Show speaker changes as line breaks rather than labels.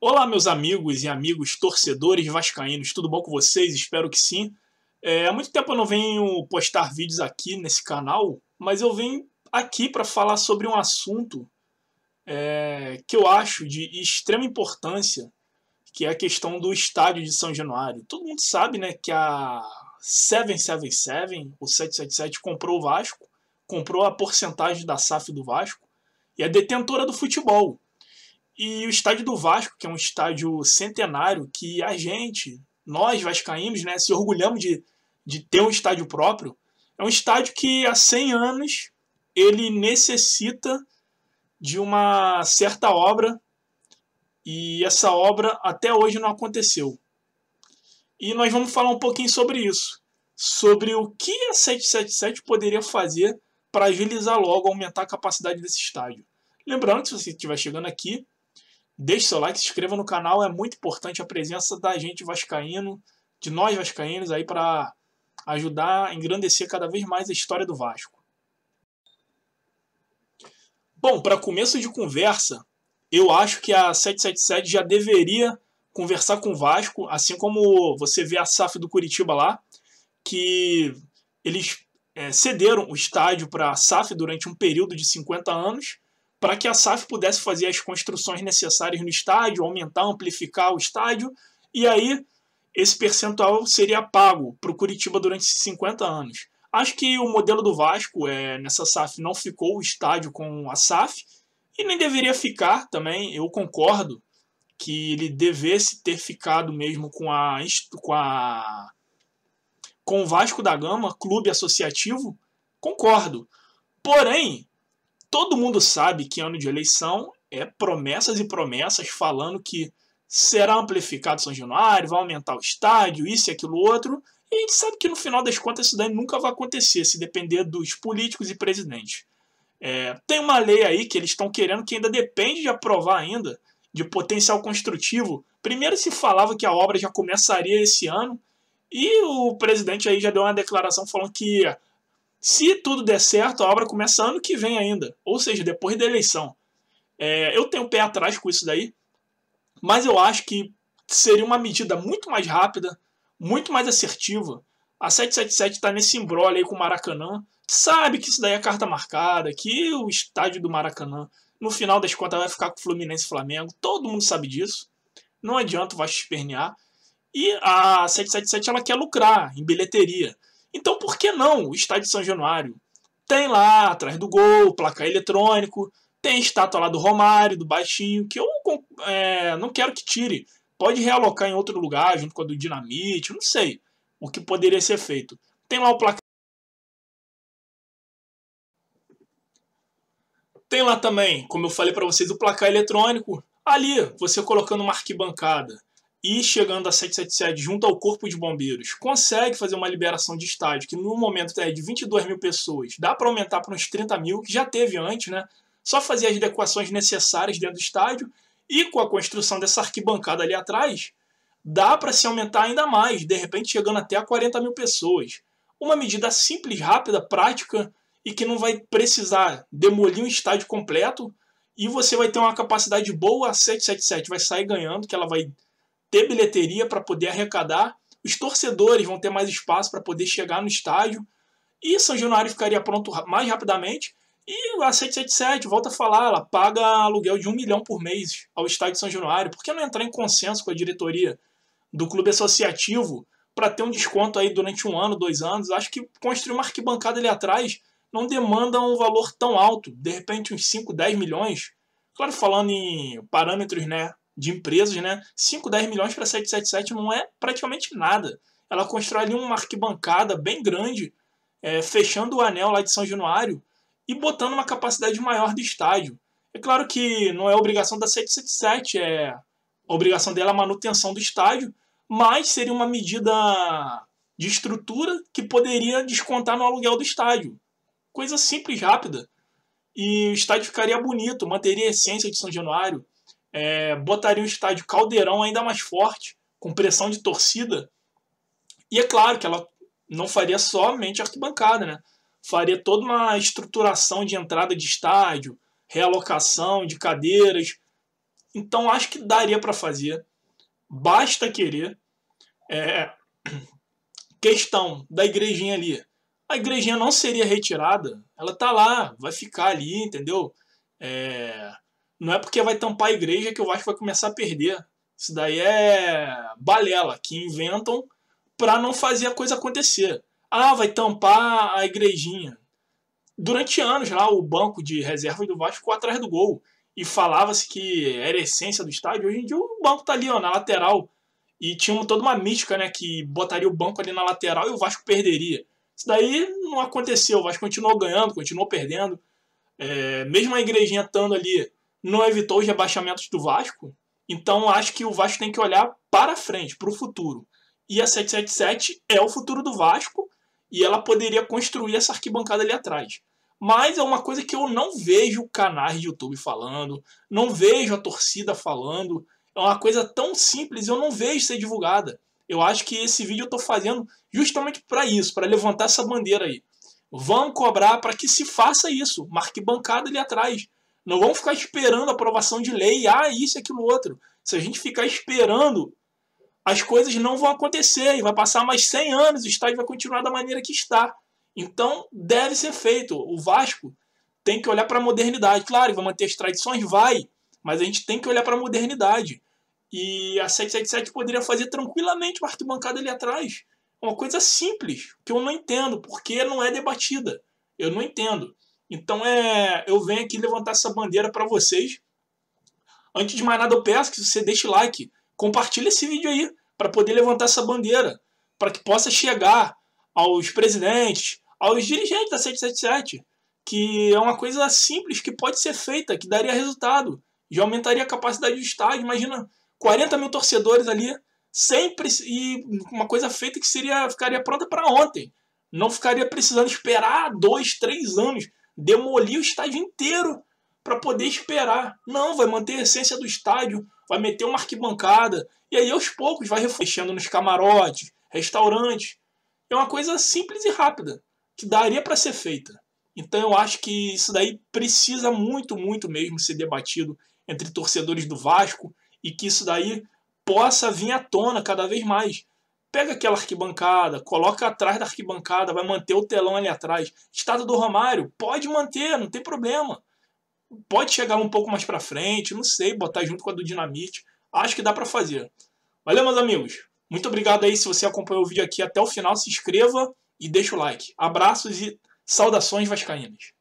Olá, meus amigos e amigos torcedores vascaínos, tudo bom com vocês? Espero que sim. É, há muito tempo eu não venho postar vídeos aqui nesse canal, mas eu venho aqui para falar sobre um assunto é, que eu acho de extrema importância, que é a questão do estádio de São Januário. Todo mundo sabe né, que a 777, o 777, comprou o Vasco, comprou a porcentagem da SAF do Vasco e é detentora do futebol. E o estádio do Vasco, que é um estádio centenário, que a gente, nós vascaínos, né, se orgulhamos de, de ter um estádio próprio, é um estádio que há 100 anos ele necessita de uma certa obra e essa obra até hoje não aconteceu. E nós vamos falar um pouquinho sobre isso, sobre o que a 777 poderia fazer para agilizar logo, aumentar a capacidade desse estádio. Lembrando que se você estiver chegando aqui, Deixe seu like, se inscreva no canal, é muito importante a presença da gente vascaíno, de nós vascaínos aí para ajudar a engrandecer cada vez mais a história do Vasco. Bom, para começo de conversa, eu acho que a 777 já deveria conversar com o Vasco, assim como você vê a SAF do Curitiba lá, que eles é, cederam o estádio para a SAF durante um período de 50 anos para que a SAF pudesse fazer as construções necessárias no estádio, aumentar, amplificar o estádio, e aí esse percentual seria pago para o Curitiba durante 50 anos. Acho que o modelo do Vasco é, nessa SAF não ficou o estádio com a SAF e nem deveria ficar também. Eu concordo que ele devesse ter ficado mesmo com a com a com o Vasco da Gama, clube associativo. Concordo. Porém, Todo mundo sabe que ano de eleição é promessas e promessas falando que será amplificado São Januário, vai aumentar o estádio, isso e aquilo outro. E a gente sabe que no final das contas isso daí nunca vai acontecer, se depender dos políticos e presidentes. É, tem uma lei aí que eles estão querendo que ainda depende de aprovar ainda, de potencial construtivo. Primeiro se falava que a obra já começaria esse ano, e o presidente aí já deu uma declaração falando que se tudo der certo, a obra começa ano que vem ainda, ou seja, depois da eleição. É, eu tenho o pé atrás com isso daí, mas eu acho que seria uma medida muito mais rápida, muito mais assertiva. A 777 está nesse embrolho aí com o Maracanã, sabe que isso daí é carta marcada, que o estádio do Maracanã, no final das contas, vai ficar com o Fluminense e Flamengo, todo mundo sabe disso. Não adianta o Vasco espernear. E a 777 ela quer lucrar em bilheteria. Então por que não o estádio de São Januário? Tem lá, atrás do gol, placar eletrônico, tem estátua lá do Romário, do Baixinho, que eu é, não quero que tire. Pode realocar em outro lugar, junto com a do Dinamite, não sei o que poderia ser feito. Tem lá o placar. Tem lá também, como eu falei para vocês, o placar eletrônico. Ali, você colocando uma arquibancada e chegando a 777 junto ao Corpo de Bombeiros, consegue fazer uma liberação de estádio, que no momento é de 22 mil pessoas, dá para aumentar para uns 30 mil, que já teve antes, né? Só fazer as adequações necessárias dentro do estádio e com a construção dessa arquibancada ali atrás, dá para se aumentar ainda mais, de repente chegando até a 40 mil pessoas. Uma medida simples, rápida, prática e que não vai precisar demolir um estádio completo e você vai ter uma capacidade boa a 777, vai sair ganhando, que ela vai ter bilheteria para poder arrecadar, os torcedores vão ter mais espaço para poder chegar no estádio e São Januário ficaria pronto mais rapidamente. E a 777, volta a falar, ela paga aluguel de um milhão por mês ao estádio de São Januário. Por que não entrar em consenso com a diretoria do clube associativo para ter um desconto aí durante um ano, dois anos? Acho que construir uma arquibancada ali atrás não demanda um valor tão alto, de repente uns 5, 10 milhões. Claro, falando em parâmetros né, de empresas, né? 5, 10 milhões para 777 não é praticamente nada. Ela constrói ali uma arquibancada bem grande, é, fechando o anel lá de São Januário e botando uma capacidade maior do estádio. É claro que não é obrigação da 777, é obrigação dela é a manutenção do estádio, mas seria uma medida de estrutura que poderia descontar no aluguel do estádio. Coisa simples, rápida. E o estádio ficaria bonito, manteria a essência de São Januário, é, botaria o estádio Caldeirão ainda mais forte, com pressão de torcida. E é claro que ela não faria somente arquibancada, né? Faria toda uma estruturação de entrada de estádio, realocação de cadeiras. Então acho que daria para fazer. Basta querer. É... Questão da igrejinha ali. A igrejinha não seria retirada. Ela tá lá, vai ficar ali, entendeu? É... Não é porque vai tampar a igreja que o Vasco vai começar a perder. Isso daí é balela que inventam para não fazer a coisa acontecer. Ah, vai tampar a igrejinha. Durante anos lá, o banco de reserva do Vasco ficou atrás do gol. E falava-se que era essência do estádio. Hoje em dia o banco tá ali, ó, na lateral. E tinha toda uma mística, né? Que botaria o banco ali na lateral e o Vasco perderia. Isso daí não aconteceu. O Vasco continuou ganhando, continuou perdendo. É, mesmo a igrejinha estando ali não evitou os rebaixamentos do Vasco. Então acho que o Vasco tem que olhar para frente, para o futuro. E a 777 é o futuro do Vasco e ela poderia construir essa arquibancada ali atrás. Mas é uma coisa que eu não vejo canais de YouTube falando, não vejo a torcida falando. É uma coisa tão simples, eu não vejo ser divulgada. Eu acho que esse vídeo eu estou fazendo justamente para isso, para levantar essa bandeira aí. Vão cobrar para que se faça isso, marque bancada ali atrás. Não vamos ficar esperando aprovação de lei, ah, isso, e aquilo, outro. Se a gente ficar esperando, as coisas não vão acontecer e vai passar mais 100 anos, o estádio vai continuar da maneira que está. Então, deve ser feito. O Vasco tem que olhar para a modernidade. Claro, vai manter as tradições? Vai. Mas a gente tem que olhar para a modernidade. E a 777 poderia fazer tranquilamente uma arquibancada ali atrás. Uma coisa simples, que eu não entendo, porque não é debatida. Eu não entendo. Então é, eu venho aqui levantar essa bandeira para vocês. Antes de mais nada, eu peço que você deixe like, compartilhe esse vídeo aí para poder levantar essa bandeira, para que possa chegar aos presidentes, aos dirigentes da 777, que é uma coisa simples que pode ser feita, que daria resultado, já aumentaria a capacidade do estádio. Imagina 40 mil torcedores ali, sempre e uma coisa feita que seria ficaria pronta para ontem. Não ficaria precisando esperar dois, três anos demolir o estádio inteiro para poder esperar. Não, vai manter a essência do estádio, vai meter uma arquibancada, e aí aos poucos vai refletindo nos camarotes, restaurantes. É uma coisa simples e rápida, que daria para ser feita. Então eu acho que isso daí precisa muito, muito mesmo ser debatido entre torcedores do Vasco e que isso daí possa vir à tona cada vez mais. Pega aquela arquibancada, coloca atrás da arquibancada, vai manter o telão ali atrás. Estado do Romário, pode manter, não tem problema. Pode chegar um pouco mais para frente, não sei, botar junto com a do Dinamite. Acho que dá para fazer. Valeu, meus amigos. Muito obrigado aí se você acompanhou o vídeo aqui até o final. Se inscreva e deixa o like. Abraços e saudações vascaínas.